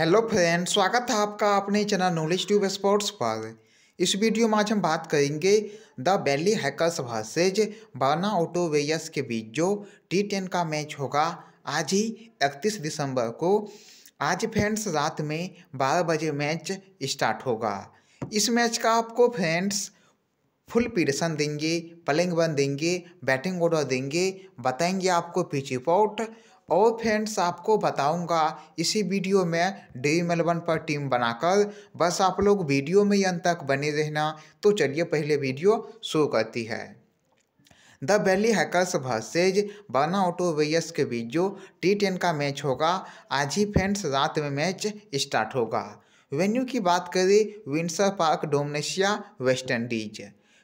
hello friend स्वागत है आपका अपने चैनल नॉलेज ट्यूब स्पोर्ट्स पर इस वीडियो में आज हम बात करेंगे the Valley Hikers versus Barana Auto Warriors के बीच जो टी टेन का मैच होगा आज ही इकतीस दिसंबर को आज फ्रेंड्स रात में बारह बजे मैच स्टार्ट होगा इस मैच का आपको फ्रेंड्स फुल पीडसन देंगे पलिंग बन देंगे बैटिंग ऑर्डर देंगे बताएंगे आपको पिच रिपोर्ट और फ्रेंड्स आपको बताऊंगा इसी वीडियो में ड्रीम इलेवन पर टीम बनाकर बस आप लोग वीडियो में यंत अंत तक बने रहना तो चलिए पहले वीडियो शुरू करती है the Valley Hikers versus Barana Auto Warriors के बीच जो टी टेन का मैच होगा आज ही फ्रेंड्स रात में मैच स्टार्ट होगा वेन्यू की बात करें Windsor Park Dominica West Indies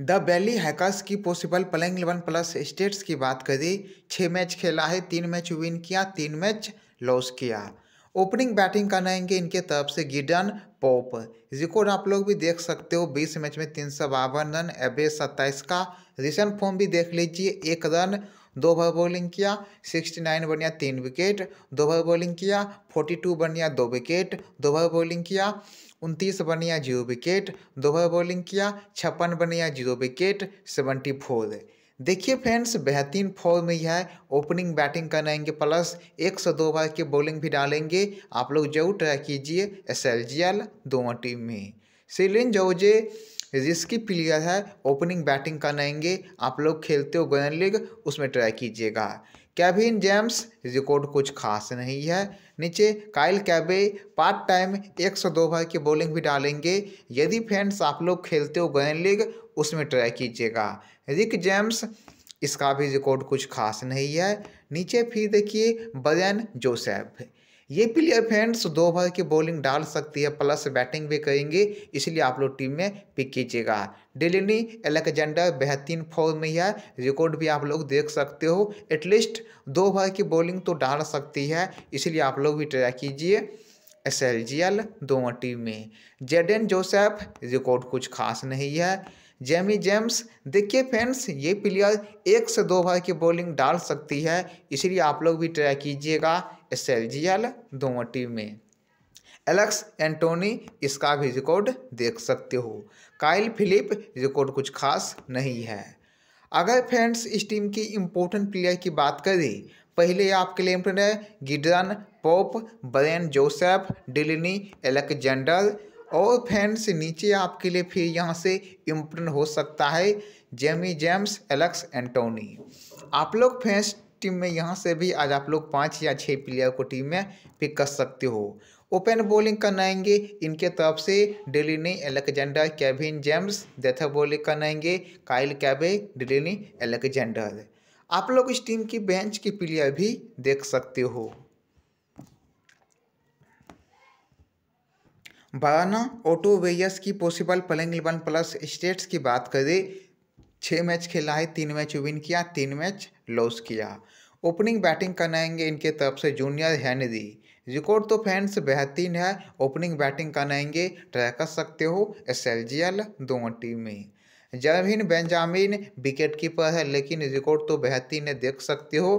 the Valley Hikers की possible playing eleven plus stats की बात करें छः मैच खेला है तीन मैच विन किया तीन मैच लॉस किया ओपनिंग बैटिंग करनाएंगे इनके तरफ से गिडन पोप रिकॉर्ड आप लोग भी देख सकते हो 20 मैच में तीन सौ बावन रन एवरेज सत्ताईस का रिसेंट फॉर्म भी देख लीजिए एक रन दो ओवर बॉलिंग किया सिक्सटी नाइन बनिया तीन विकेट दो ओवर बॉलिंग किया फोर्टी टू बनिया दो विकेट दो ओवर बॉलिंग किया उनतीस बनिया जीरो विकेट दो ओवर बॉलिंग किया छप्पन बनिया जीरो विकेट सेवेंटी फोर देखिए फ्रेंड्स बेहतरीन फॉर्म में है ओपनिंग बैटिंग कराएंगे प्लस एक सौ दो ओवर की बॉलिंग भी डालेंगे आप लोग जरूर ट्राई कीजिए एस एल जी एल दोनों टीम में सिलिन जोजे रिस्की प्लेयर है ओपनिंग बैटिंग नएंगे आप लोग खेलते हो गोयन लीग उसमें ट्राई कीजिएगा कैबिन जेम्स रिकॉर्ड कुछ खास नहीं है नीचे काइल कैबे पार्ट टाइम 102 भाई की बॉलिंग भी डालेंगे यदि फैंस आप लोग खेलते हो गोयन लीग उसमें ट्राई कीजिएगा रिक जेम्स इसका भी रिकॉर्ड कुछ खास नहीं है नीचे फिर देखिए बजन जोसेफ ये प्लेयर फ्रेंड्स दो ओवर की बॉलिंग डाल सकती है प्लस बैटिंग भी करेंगे इसलिए आप लोग टीम में पिक कीजिएगा डेलिनी एलेक्जेंडर बेहतरीन फॉर्म में है रिकॉर्ड भी आप लोग देख सकते हो एटलीस्ट दो ओवर की बॉलिंग तो डाल सकती है इसलिए आप लोग भी ट्राई कीजिए एस एल जी एल दोनों टीम में जेडेन जोसेफ रिकॉर्ड कुछ खास नहीं है जेमी जेम्स देखिए फ्रेंड्स ये प्लेयर एक से दो ओवर की बॉलिंग डाल सकती है इसलिए आप लोग भी ट्राई कीजिएगा एस एल दोनों टीम में एलेक्स एंटोनी इसका भी रिकॉर्ड देख सकते हो काइल फिलिप रिकॉर्ड कुछ खास नहीं है अगर फ्रेंड्स इस टीम की इम्पोर्टेंट प्लेयर की बात करें पहले आपके लिए इम्पोर्टेंट है Gidron Pope Brian Joseph Delaney Alexander और फ्रेंड्स नीचे आपके लिए फिर यहाँ से इम्प्रूव हो सकता है जेमी जेम्स एलेक्स एंटोनी आप लोग फ्रेंड्स टीम में यहाँ से भी आज आप लोग पाँच या छः प्लेयर को टीम में पिक कर सकते हो ओपन बॉलिंग करनाएंगे इनके तरफ से Delaney Alexander Kevin James death bowling करनाएंगे काइल कैबे डेलिनी एलेक्जेंडर आप लोग इस टीम की बेंच की प्लेयर भी देख सकते हो बाराना ओटो वेयस की possible playing eleven plus stats की बात करें छः मैच खेला है तीन मैच विन किया तीन मैच लॉस किया ओपनिंग बैटिंग करनाएंगे इनके तरफ से जूनियर हैनरी रिकॉर्ड तो फैंस बेहतरीन है ओपनिंग बैटिंग करनाएंगे ट्राई कर सकते हो एस एल जी एल दोनों टीम में जरविन बेंजामिन विकेट कीपर है लेकिन रिकॉर्ड तो बेहतरीन है देख सकते हो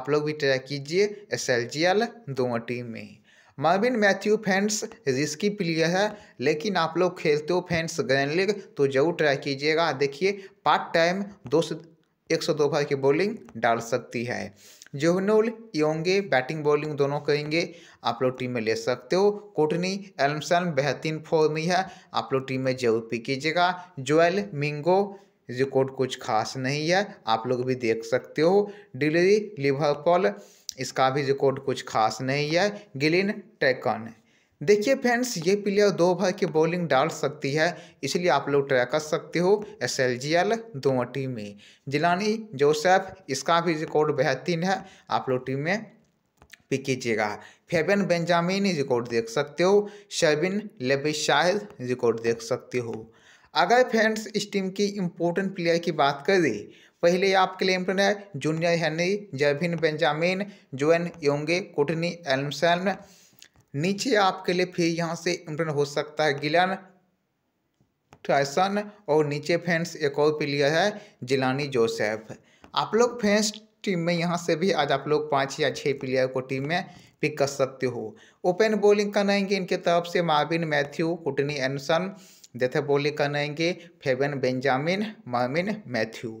आप लोग भी ट्राई कीजिए एस एल जी एल दोनों टीम में Marvin Matthew fans risky player है लेकिन आप लोग खेलते हो फैंस ग्रैंड लीग तो जरूर ट्राई कीजिएगा देखिए पार्ट टाइम दो सौ एक सौ दो ओवर की बॉलिंग डाल सकती है जोहनोल योंगे बैटिंग बॉलिंग दोनों करेंगे आप लोग टीम में ले सकते हो कोटनी एलमसन बेहतरीन फॉर्म ही है आप लोग टीम में जरूर पी कीजिएगा जोएल मिंगो रिकॉर्ड कुछ खास नहीं है आप लोग भी देख सकते हो डिलीवरी लिवरपॉल इसका भी रिकॉर्ड कुछ खास नहीं है गिलिन ट्रैकन देखिए फ्रेंड्स ये प्लेयर दो भर की बॉलिंग डाल सकती है इसलिए आप लोग ट्रैक कर सकते हो एस एल जी एल दोनों टीम में जिलानी जोसेफ इसका भी रिकॉर्ड बेहतरीन है आप लोग टीम में पिक कीजिएगा फेबन बेंजामिन रिकॉर्ड देख सकते हो शर्बिन लेबिशाहिद रिकॉर्ड देख सकते हो अगर फ्रेंड्स इस टीम की इम्पोर्टेंट प्लेयर की बात करें पहले आपके लिए इंपोर्टेंट है जूनियर हेनरी जेविन बेंजामिन जोएन योंगे कुटनी एलमसन नीचे आपके लिए फिर यहाँ से इंपोर्टेंट हो सकता है गिलन टाइसन और नीचे फ्रेंड्स एक और प्लेयर है जिलानी जोसेफ आप लोग फ्रेंड्स टीम में यहाँ से भी आज आप लोग पाँच या छः प्लेयर को टीम में पिक कर सकते हो ओपन बॉलिंग करनाएंगे इनके तरफ से मार्विन मैथ्यू कुटनी एनसन देथे बॉलिंग करनाएंगे फेवन बेंजामिन मार्विन मैथ्यू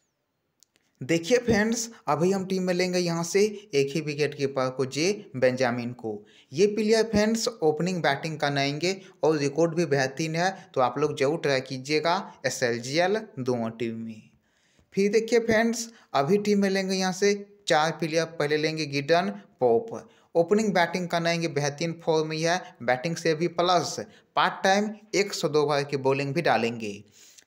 देखिए फ्रेंड्स अभी हम टीम में लेंगे यहाँ से एक ही विकेट कीपर को जे बेंजामिन को ये प्लेयर फ्रेंड्स ओपनिंग बैटिंग का और रिकॉर्ड भी बेहतरीन है तो आप लोग जरूर ट्राई कीजिएगा एस एल जी एल दोनों टीम में फिर देखिए फ्रेंड्स अभी टीम में लेंगे यहाँ से चार प्लेयर पहले लेंगे गिडन पोप ओपनिंग बैटिंग का बेहतरीन फॉर्म ही है बैटिंग से भी प्लस पार्ट टाइम एक सौ दो बार की बॉलिंग भी डालेंगे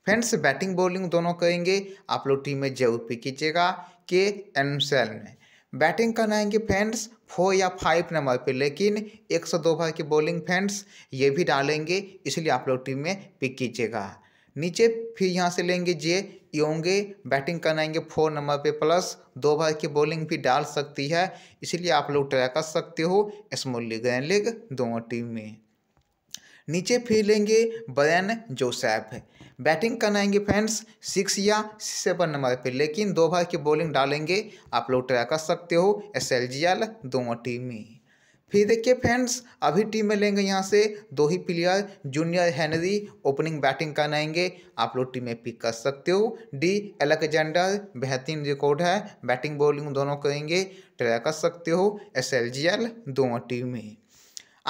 फ्रेंड्स बैटिंग बॉलिंग दोनों करेंगे आप लोग टीम में जरूर पिक कीजिएगा के एन सेल में बैटिंग करना आएंगे फ्रेंड्स फोर या फाइव नंबर पे लेकिन एक सौ दो ओवर की बॉलिंग फ्रेंड्स ये भी डालेंगे इसलिए आप लोग टीम में पिक कीजिएगा नीचे फिर यहाँ से लेंगे जे योंगे बैटिंग करना आएंगे फोर नंबर पे प्लस दो ओवर की बॉलिंग भी डाल सकती है इसलिए आप लोग ट्राई कर सकते हो स्मॉल लीग एंड लीग दोनों टीम में नीचे लेंगे ब्रैन जोसेफ बैटिंग आएंगे फ्रेंड्स सिक्स या सेवन नंबर पे लेकिन दो ओवर की बॉलिंग डालेंगे आप लोग ट्राई कर सकते हो एस एल जी एल दोनों टीम में फिर देखिए फ्रेंड्स अभी टीम में लेंगे यहाँ से दो ही player junior Henry opening batting आएंगे आप लोग टीम में पिक कर सकते हो डी एलेक्जेंडर बेहतरीन रिकॉर्ड है बैटिंग बॉलिंग दोनों करेंगे ट्राई कर सकते हो एस एल जी एल दोनों टीम में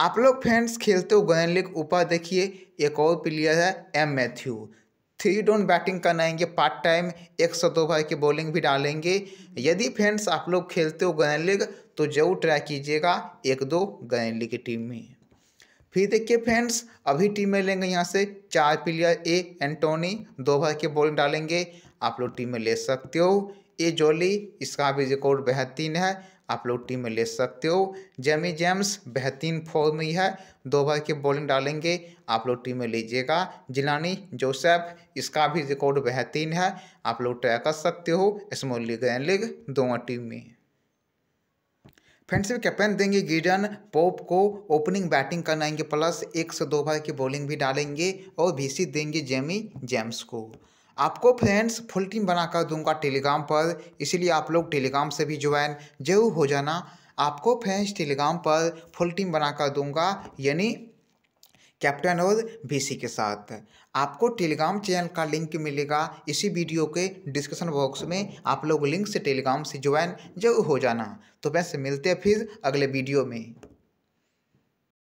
आप लोग फ्रेंड्स खेलते हुए लीग ऊपर देखिए एक और प्लेयर है M Matthew three down batting करनाएंगे पार्ट टाइम एक सौ दो भाई की बॉलिंग भी डालेंगे यदि फ्रेंड्स आप लोग खेलते हो गयन लीग तो जरूर ट्राई कीजिएगा एक दो गयन लीग की टीम में फिर देखिए फ्रेंड्स अभी टीम में लेंगे यहाँ से चार प्लेयर ए एंटोनी दो भाई की बॉलिंग डालेंगे आप लोग टीम में ले सकते हो ए जोली इसका भी रिकॉर्ड बेहतरीन है आप लोग टीम में ले सकते हो जेमी जेम्स बेहतरीन फॉर्म में है दो भर की बॉलिंग डालेंगे आप लोग टीम में लीजिएगा जिलानी जोसेफ इसका भी रिकॉर्ड बेहतरीन है आप लोग ट्राई कर सकते हो स्मॉल लीग एंड लीग दोनों टीम में फ्रेंडशिप कैप्टन देंगे गिडन पोप को ओपनिंग बैटिंग करनाएंगे प्लस एक से दो बार की बॉलिंग भी डालेंगे और बीसी देंगे जेमी जेम्स को आपको फ्रेंड्स फुल टीम बनाकर दूंगा टेलीग्राम पर इसीलिए आप लोग टेलीग्राम से भी ज्वाइन जरूर हो जाना आपको फ्रेंड्स टेलीग्राम पर फुल टीम बनाकर दूंगा यानी कैप्टन और बीसी के साथ आपको टेलीग्राम चैनल का लिंक मिलेगा इसी वीडियो के डिस्क्रिप्शन बॉक्स में आप लोग लिंक से टेलीग्राम से ज्वाइन जरूर हो जाना तो वैसे मिलते हैं फिर अगले वीडियो में